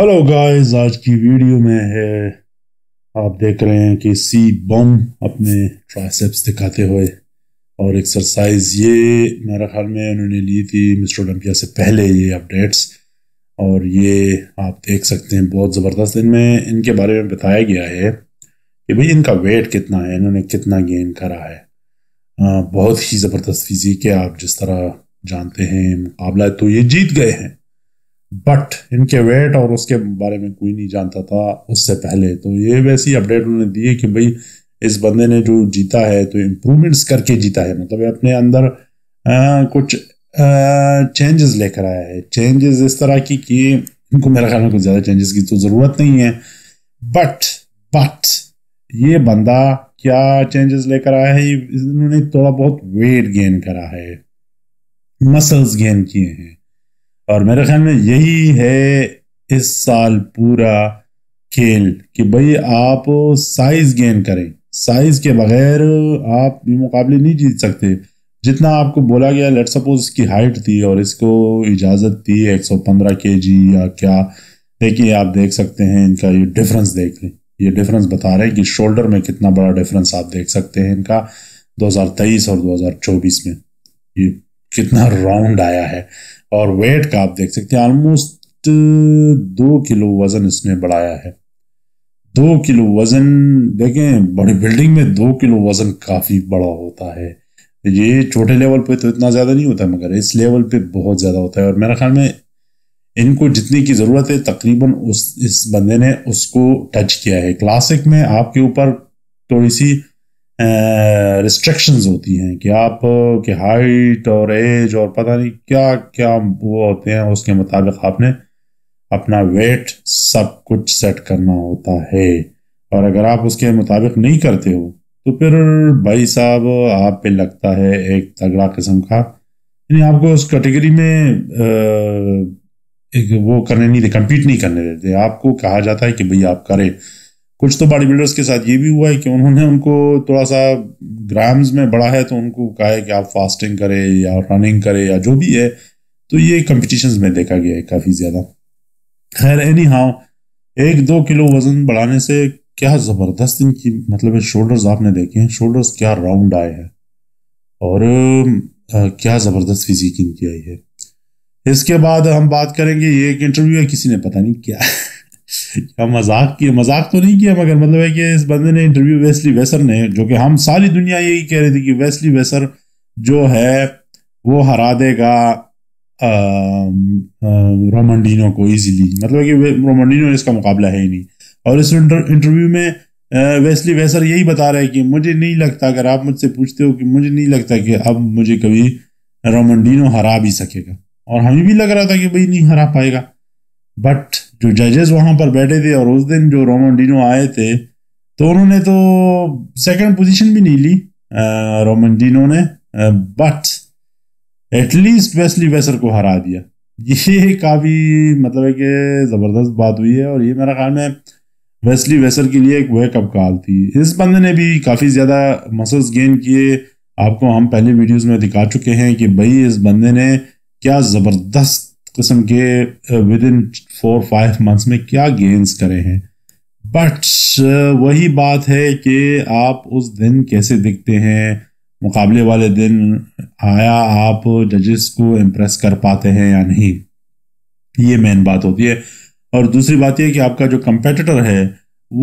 hello guys आज की video में है आप देख रहे हैं कि सी बम अपने ट्राइसेप्स दिखाते हुए और एक्सरसाइज ये मेरा ख्याल में उन्होंने ली थी मिस्टर ओलंपिया से पहले ये अपडेट्स और ये आप देख सकते हैं बहुत ज़बरदस्त इनमें इनके बारे में बताया गया है कि भाई इनका वेट कितना है इन्होंने कितना गेन करा है आ, बहुत ही ज़बरदस्त फिजीक है आप जिस तरह जानते हैं मुकाबला तो ये जीत गए हैं बट इनके वेट और उसके बारे में कोई नहीं जानता था उससे पहले तो ये वैसी अपडेट उन्होंने दी है कि भाई इस बंदे ने जो जीता है तो इम्प्रूवमेंट्स करके जीता है मतलब अपने अंदर आ, कुछ चेंजेस लेकर आया है चेंजेस इस तरह की कि इनको मेरे ख्याल में कुछ ज़्यादा चेंजेस की तो ज़रूरत नहीं है बट बट ये बंदा क्या चेंजेस लेकर आया है इन्होंने थोड़ा बहुत वेट गेन करा है मसल्स गेन किए हैं और मेरे ख्याल में यही है इस साल पूरा खेल कि भाई आप साइज गेन करें साइज के बगैर आप ये मुकाबले नहीं जीत सकते जितना आपको बोला गया लेट सपोज इसकी हाइट थी और इसको इजाज़त थी 115 केजी या क्या देखिए आप देख सकते हैं इनका ये डिफरेंस देख लें ये डिफरेंस बता रहे हैं कि शोल्डर में कितना बड़ा डिफरेंस आप देख सकते हैं इनका 2023 और 2024 में ये कितना राउंड आया है और वेट का आप देख सकते हैं ऑलमोस्ट uh, दो किलो वज़न इसने बढ़ाया है दो किलो वज़न देखें बड़ी बिल्डिंग में दो किलो वज़न काफ़ी बड़ा होता है ये छोटे लेवल पे तो इतना ज़्यादा नहीं होता मगर इस लेवल पे बहुत ज़्यादा होता है और मेरा ख्याल में इनको जितनी की ज़रूरत है तकरीबन उस इस बंदे ने उसको टच किया है क्लासिक में आपके ऊपर थोड़ी सी रिस्ट्रिक्शंस होती हैं कि आप के हाइट और एज और पता नहीं क्या क्या वो होते हैं उसके मुताबिक आपने अपना वेट सब कुछ सेट करना होता है और अगर आप उसके मुताबिक नहीं करते हो तो फिर भाई साहब आप पे लगता है एक तगड़ा किस्म का यानी आपको उस कैटेगरी में एक वो करने नहीं दे कम्पीट नहीं करने देते आपको कहा जाता है कि भाई आप करें कुछ तो बॉडी बिल्डर्स के साथ ये भी हुआ है कि उन्होंने उनको थोड़ा सा ग्राम्स में बढ़ा है तो उनको कहा है कि आप फास्टिंग करें या रनिंग करें या जो भी है तो ये कम्पिटिशन में देखा गया है काफ़ी ज़्यादा खैर एनी हाउ एक दो किलो वजन बढ़ाने से क्या ज़बरदस्त इनकी मतलब शोल्डर्स आपने देखे हैं शोल्डर्स क्या राउंड आए हैं और आ, क्या ज़बरदस्त फिजिक इनकी आई है इसके बाद हम बात करेंगे ये एक इंटरव्यू है किसी ने पता नहीं क्या क्या मजाक किया मजाक तो नहीं किया मगर मतलब है कि इस बंदे ने इंटरव्यू वेस्ली वेसर ने जो कि हम सारी दुनिया यही कह रही थी कि वेस्ली वेसर जो है वो हरा देगा रोमांडिनो को इजीली मतलब कि रोमांडिनो इसका मुकाबला है ही नहीं और इस इंटरव्यू में वेस्ली वेसर यही बता रहे हैं कि मुझे नहीं लगता अगर आप मुझसे पूछते हो कि मुझे नहीं लगता कि अब मुझे कभी रोमांडिनो हरा भी सकेगा और हमें भी लग रहा था कि भाई नहीं हरा पाएगा बट जो जजेस वहां पर बैठे थे और उस दिन जो रोमांडिनो आए थे तो उन्होंने तो सेकंड पोजीशन भी नहीं ली रोमांडिनो ने बट एटलीस्ट वेस्ली वेसर को हरा दिया ये काफ़ी मतलब है कि ज़बरदस्त बात हुई है और ये मेरा ख्याल में वेस्ली वेसर के लिए एक वेकअप कॉल थी इस बंदे ने भी काफ़ी ज़्यादा मसल्स गेन किए आपको हम पहले वीडियोस में दिखा चुके हैं कि भाई इस बंदे ने क्या ज़बरदस्त किस्म के within four five months में क्या गेंस करे हैं बट वही बात है कि आप उस दिन कैसे दिखते हैं मुकाबले वाले दिन आया आप जजेस को इम्प्रेस कर पाते हैं या नहीं ये मेन बात होती है और दूसरी बात यह कि आपका जो कंपेटिटर है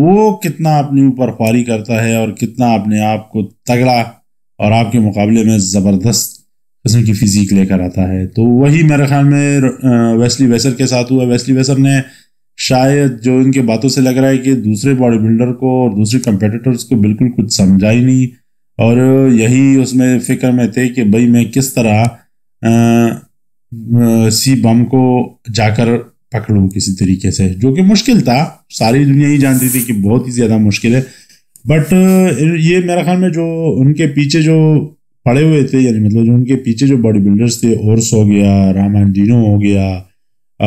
वो कितना अपने ऊपर फारी करता है और कितना अपने आप को तगड़ा और आपके मुकाबले में ज़बरदस्त किस्म की फिजीक लेकर आता है तो वही मेरे ख्याल में वेस्ली वेसर के साथ हुआ वेस्ली वेसर ने शायद जो इनके बातों से लग रहा है कि दूसरे बॉडी बिल्डर को और दूसरे कंपेटिटर्स को बिल्कुल कुछ समझा ही नहीं और यही उसमें फिक्र में थे कि भाई मैं किस तरह आ, सी बम को जाकर पकड़ूँ किसी तरीके से जो कि मुश्किल था सारी दुनिया ही जानती थी कि बहुत ही ज़्यादा मुश्किल है बट ये मेरा ख्याल में जो उनके पीछे जो पड़े हुए थे यानी मतलब जो उनके पीछे जो बॉडी बिल्डर्स थे ओर्स हो गया रामांडिनो हो गया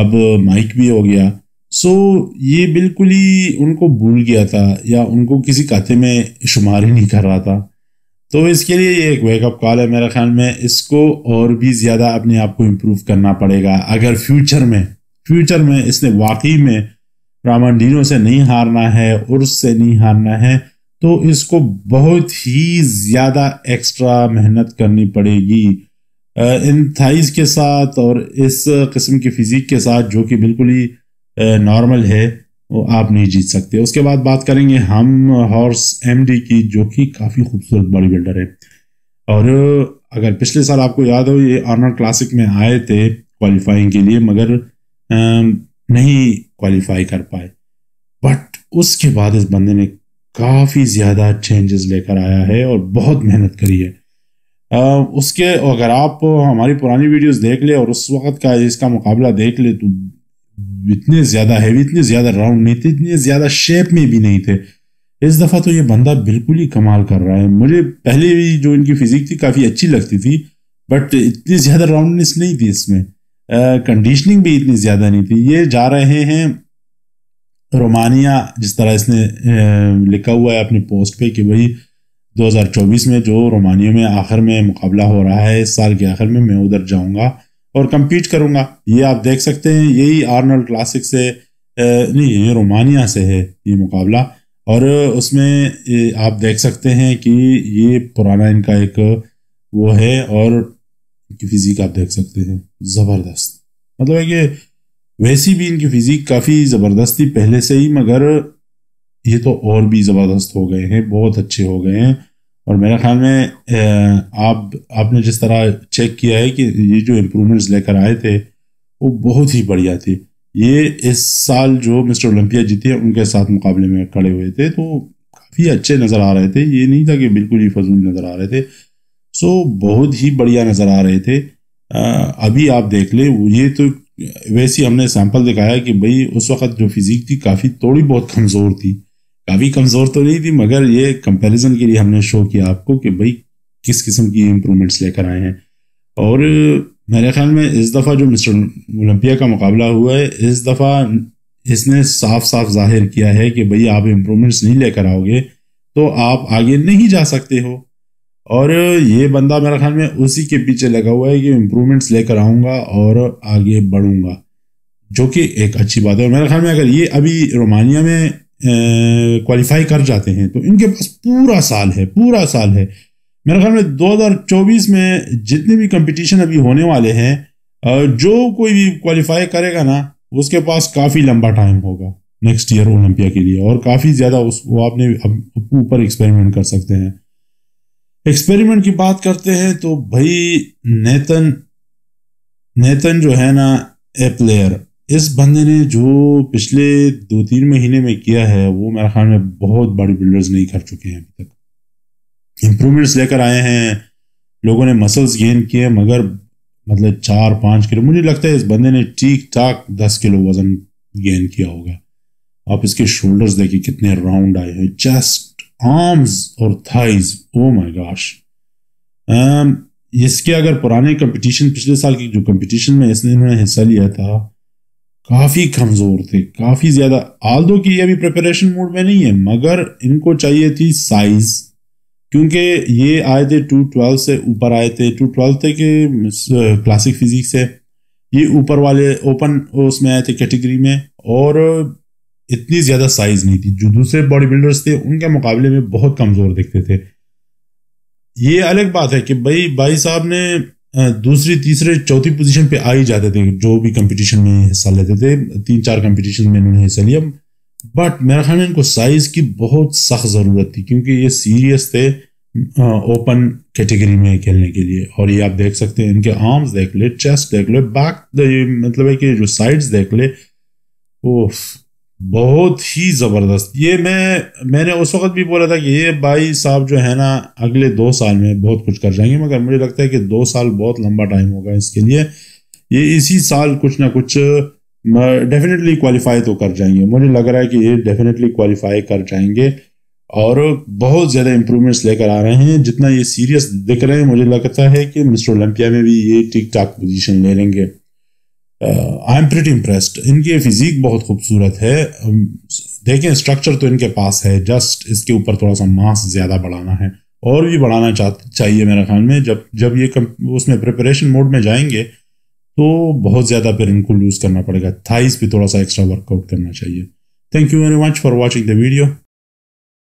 अब माइक भी हो गया सो ये बिल्कुल ही उनको भूल गया था या उनको किसी खाते में शुमार ही नहीं कर रहा था तो इसके लिए ये एक वेकअप कॉल है मेरे ख्याल में इसको और भी ज़्यादा अपने आप को इम्प्रूव करना पड़ेगा अगर फ्यूचर में फ्यूचर में इसने वाकई में रामांडिनो से नहीं हारना है उर्स से नहीं हारना है तो इसको बहुत ही ज़्यादा एक्स्ट्रा मेहनत करनी पड़ेगी इन थाइज के साथ और इस किस्म की फिज़िक के साथ जो कि बिल्कुल ही नॉर्मल है वो आप नहीं जीत सकते उसके बाद बात करेंगे हम हॉर्स एमडी की जो कि काफ़ी खूबसूरत बॉडी बिल्डर है और अगर पिछले साल आपको याद हो ये आर्नर क्लासिक में आए थे क्वालिफाइंग के लिए मगर नहीं क्वालिफाई कर पाए बट उसके बाद इस बंदे ने काफ़ी ज़्यादा चेंजेस लेकर आया है और बहुत मेहनत करी है आ, उसके अगर आप हमारी पुरानी वीडियोस देख ले और उस वक्त का इसका मुकाबला देख ले तो इतने ज़्यादा हैवी इतने ज़्यादा राउंड नहीं थे इतने ज़्यादा शेप में भी नहीं थे इस दफ़ा तो ये बंदा बिल्कुल ही कमाल कर रहा है मुझे पहले भी जो इनकी फिजिक थी काफ़ी अच्छी लगती थी बट इतनी ज़्यादा राउंडनेस नहीं थी इसमें कंडीशनिंग भी इतनी ज़्यादा नहीं थी ये जा रहे हैं रोमानिया जिस तरह इसने लिखा हुआ है अपने पोस्ट पे कि वही 2024 में जो रोमानिया में आखिर में मुकाबला हो रहा है इस साल के आखिर में मैं उधर जाऊंगा और कम्पीट करूंगा ये आप देख सकते हैं यही आर्नल्ड क्लासिक से नहीं ये रोमानिया से है ये मुकाबला और उसमें आप देख सकते हैं कि ये पुराना इनका एक वो है और फिजिक आप देख सकते हैं ज़बरदस्त मतलब है कि वैसी भी इनकी फिजिक काफ़ी ज़बरदस्त थी पहले से ही मगर ये तो और भी ज़बरदस्त हो गए हैं बहुत अच्छे हो गए हैं और मेरे ख्याल में आप आपने जिस तरह चेक किया है कि ये जो इम्प्रूवमेंट्स लेकर आए थे वो बहुत ही बढ़िया थे ये इस साल जो मिस्टर ओलंपिया जीते उनके साथ मुकाबले में खड़े हुए थे तो काफ़ी अच्छे नज़र आ रहे थे ये नहीं था कि बिल्कुल ही फजूल नज़र आ रहे थे सो बहुत ही बढ़िया नज़र आ रहे थे आ, अभी आप देख लें ये तो वैसी हमने सैंपल दिखाया कि भाई उस वक्त जो फिज़िक थी काफ़ी थोड़ी बहुत कमज़ोर थी काफ़ी कमज़ोर तो नहीं थी मगर ये कंपैरिजन के लिए हमने शो किया आपको कि भाई किस किस्म की इम्प्रूवमेंट्स लेकर आए हैं और मेरे ख्याल में इस दफ़ा जो मिस्टर ओलंपिया का मुकाबला हुआ है इस दफ़ा इसने साफ साफ जाहिर किया है कि भाई आप इम्प्रूवमेंट्स नहीं लेकर आओगे तो आप आगे नहीं जा सकते हो और ये बंदा मेरे ख्याल में उसी के पीछे लगा हुआ है कि इम्प्रूवमेंट्स लेकर आऊँगा और आगे बढ़ूँगा जो कि एक अच्छी बात है और मेरे ख्याल में अगर ये अभी रोमानिया में क्वालिफाई कर जाते हैं तो इनके पास पूरा साल है पूरा साल है मेरे ख्याल में 2024 में जितने भी कंपटीशन अभी होने वाले हैं जो कोई भी क्वालिफाई करेगा ना उसके पास काफ़ी लंबा टाइम होगा नेक्स्ट ईयर ओलंपिया के लिए और काफ़ी ज़्यादा उस वो आपने ऊपर एक्सपेरिमेंट कर सकते हैं एक्सपेरिमेंट की बात करते हैं तो भाई नेतन नेतन जो है ना ए प्लेयर इस बंदे ने जो पिछले दो तीन महीने में किया है वो मेरे ख्याल में बहुत बॉडी बिल्डर्स नहीं कर चुके हैं अभी तक इम्प्रूवमेंट्स लेकर आए हैं लोगों ने मसल्स गेन किए मगर मतलब चार पाँच किलो मुझे लगता है इस बंदे ने ठीक ठाक दस किलो वजन गेन किया होगा आप इसके शोल्डर्स देखिए कितने राउंड आए हैं चेस्ट आर्म्स और थाइज ओ माय गॉश इसके अगर पुराने कंपटीशन पिछले साल की जो कंपटीशन में इसने इन्होंने हिस्सा लिया था काफ़ी कमज़ोर थे काफ़ी ज़्यादा आल दो की अभी प्रिपरेशन मोड में नहीं है मगर इनको चाहिए थी साइज़ क्योंकि ये आए थे टू ट्वेल्व से ऊपर आए थे टू ट्वेल्व थे कि क्लासिक फिजिक्स है ये ऊपर वाले ओपन उसमें आए थे कैटेगरी में और इतनी ज़्यादा साइज़ नहीं थी जो दूसरे बॉडी बिल्डर्स थे उनके मुकाबले में बहुत कमज़ोर दिखते थे ये अलग बात है कि भाई भाई साहब ने दूसरी तीसरे चौथी पोजीशन पे आ ही जाते थे जो भी कंपटीशन में हिस्सा लेते थे तीन चार कंपटीशन में इन्होंने हिस्सा लिया बट मेरा ख्याल इनको साइज़ की बहुत सख्त ज़रूरत थी क्योंकि ये सीरियस थे ओपन कैटेगरी में खेलने के लिए और ये आप देख सकते हैं इनके आर्म्स देख ले चेस्ट देख ले बैक मतलब है कि जो साइड्स देख ले ओफ बहुत ही ज़बरदस्त ये मैं मैंने उस वक्त भी बोला था कि ये भाई साहब जो है ना अगले दो साल में बहुत कुछ कर जाएंगे मगर मुझे लगता है कि दो साल बहुत लंबा टाइम होगा इसके लिए ये इसी साल कुछ ना कुछ डेफिनेटली क्वालिफाई तो कर जाएंगे मुझे लग रहा है कि ये डेफिनेटली क्वालिफाई कर जाएंगे और बहुत ज़्यादा इम्प्रूवमेंट्स लेकर आ रहे हैं जितना ये सीरियस दिख रहे हैं मुझे लगता है कि मिस्टर ओलंपिया में भी ये ठीक ठाक पोजीशन ले लेंगे आई एम प्रिटी इम्प्रेस्ड इनकी फिजीक बहुत खूबसूरत है um, देखें स्ट्रक्चर तो इनके पास है जस्ट इसके ऊपर थोड़ा सा मास ज़्यादा बढ़ाना है और भी बढ़ाना चाह चाहिए मेरे ख्याल में जब जब ये कम, उसमें प्रिपरेशन मोड में जाएंगे तो बहुत ज़्यादा फिर इनको लूज़ करना पड़ेगा थाइस भी थोड़ा सा एक्स्ट्रा वर्कआउट करना चाहिए thank you very much for watching the video